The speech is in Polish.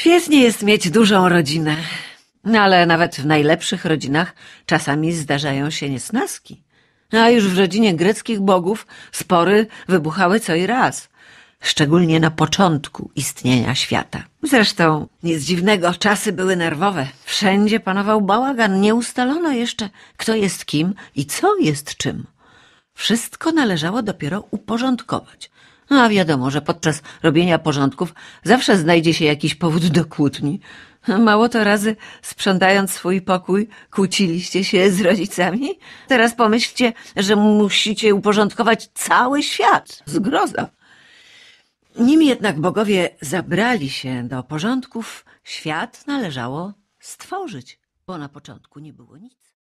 Świetnie jest mieć dużą rodzinę, no ale nawet w najlepszych rodzinach czasami zdarzają się niesnaski. No, a już w rodzinie greckich bogów spory wybuchały co i raz, szczególnie na początku istnienia świata. Zresztą nic dziwnego, czasy były nerwowe. Wszędzie panował bałagan, nie ustalono jeszcze, kto jest kim i co jest czym. Wszystko należało dopiero uporządkować, no, a wiadomo, że podczas robienia porządków zawsze znajdzie się jakiś powód do kłótni. Mało to razy, sprzątając swój pokój, kłóciliście się z rodzicami? Teraz pomyślcie, że musicie uporządkować cały świat. Zgroza. Nim jednak bogowie zabrali się do porządków, świat należało stworzyć, bo na początku nie było nic.